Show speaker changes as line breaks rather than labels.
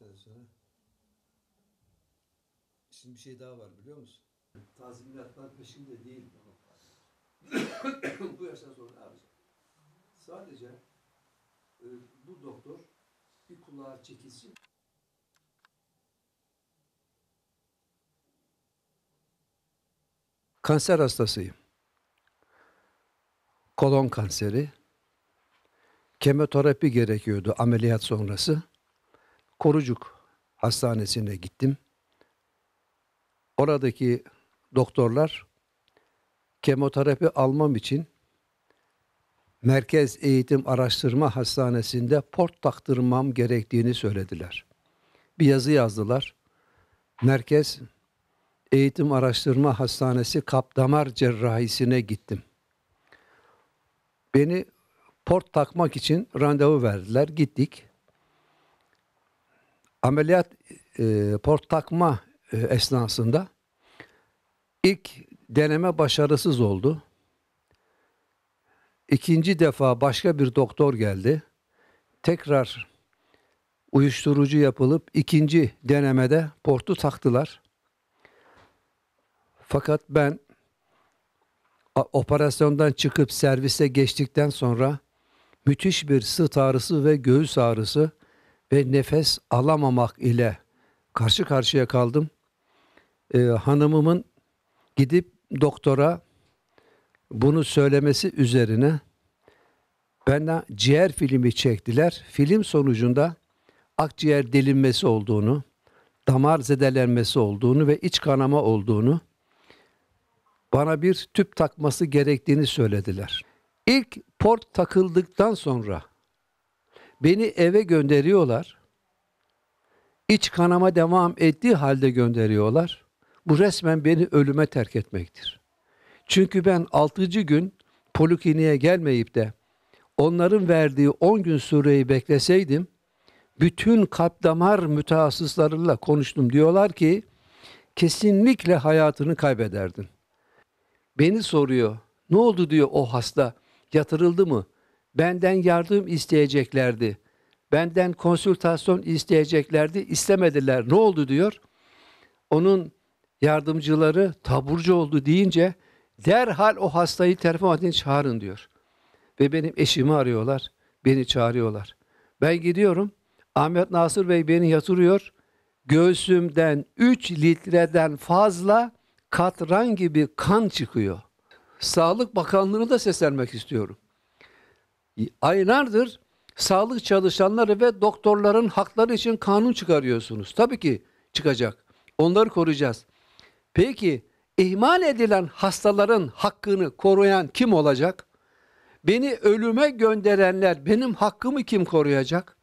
verdikten sonra. Şimdi bir şey daha var biliyor musun? Tazminatlar peşinde değil. bu yaştan sonra ne Sadece e, bu doktor bir kulağa çekilsin. Kanser hastasıyım. Kolon kanseri. Kemoterapi gerekiyordu ameliyat sonrası. Korucuk Hastanesi'ne gittim. Oradaki doktorlar kemoterapi almam için Merkez Eğitim Araştırma Hastanesi'nde port taktırmam gerektiğini söylediler. Bir yazı yazdılar. Merkez Eğitim Araştırma Hastanesi Kapdamar Cerrahisi'ne gittim. Beni port takmak için randevu verdiler. Gittik ameliyat e, port takma e, esnasında ilk deneme başarısız oldu. İkinci defa başka bir doktor geldi. Tekrar uyuşturucu yapılıp ikinci denemede portu taktılar. Fakat ben operasyondan çıkıp servise geçtikten sonra müthiş bir sıt ağrısı ve göğüs ağrısı ve nefes alamamak ile karşı karşıya kaldım. Ee, hanımımın gidip doktora bunu söylemesi üzerine benden ciğer filmi çektiler. Film sonucunda akciğer delinmesi olduğunu, damar zedelenmesi olduğunu ve iç kanama olduğunu bana bir tüp takması gerektiğini söylediler. İlk port takıldıktan sonra Beni eve gönderiyorlar. İç kanama devam ettiği halde gönderiyorlar. Bu resmen beni ölüme terk etmektir. Çünkü ben altıncı gün polikliniğe gelmeyip de onların verdiği 10 gün süreyi bekleseydim, bütün kalp damar mütehassıslarıyla konuştum. Diyorlar ki, kesinlikle hayatını kaybederdin. Beni soruyor, ne oldu diyor o hasta, yatırıldı mı? Benden yardım isteyeceklerdi. Benden konsültasyon isteyeceklerdi. İstemediler. Ne oldu diyor. Onun yardımcıları taburcu oldu deyince derhal o hastayı telefon edin çağırın diyor. Ve benim eşimi arıyorlar. Beni çağırıyorlar. Ben gidiyorum. Ahmet Nasır Bey beni yatırıyor. Göğsümden 3 litreden fazla katran gibi kan çıkıyor. Sağlık Bakanlığı'nı da seslenmek istiyorum aylardır sağlık çalışanları ve doktorların hakları için kanun çıkarıyorsunuz. Tabii ki çıkacak. Onları koruyacağız. Peki ihmal edilen hastaların hakkını koruyan kim olacak? Beni ölüme gönderenler benim hakkımı kim koruyacak?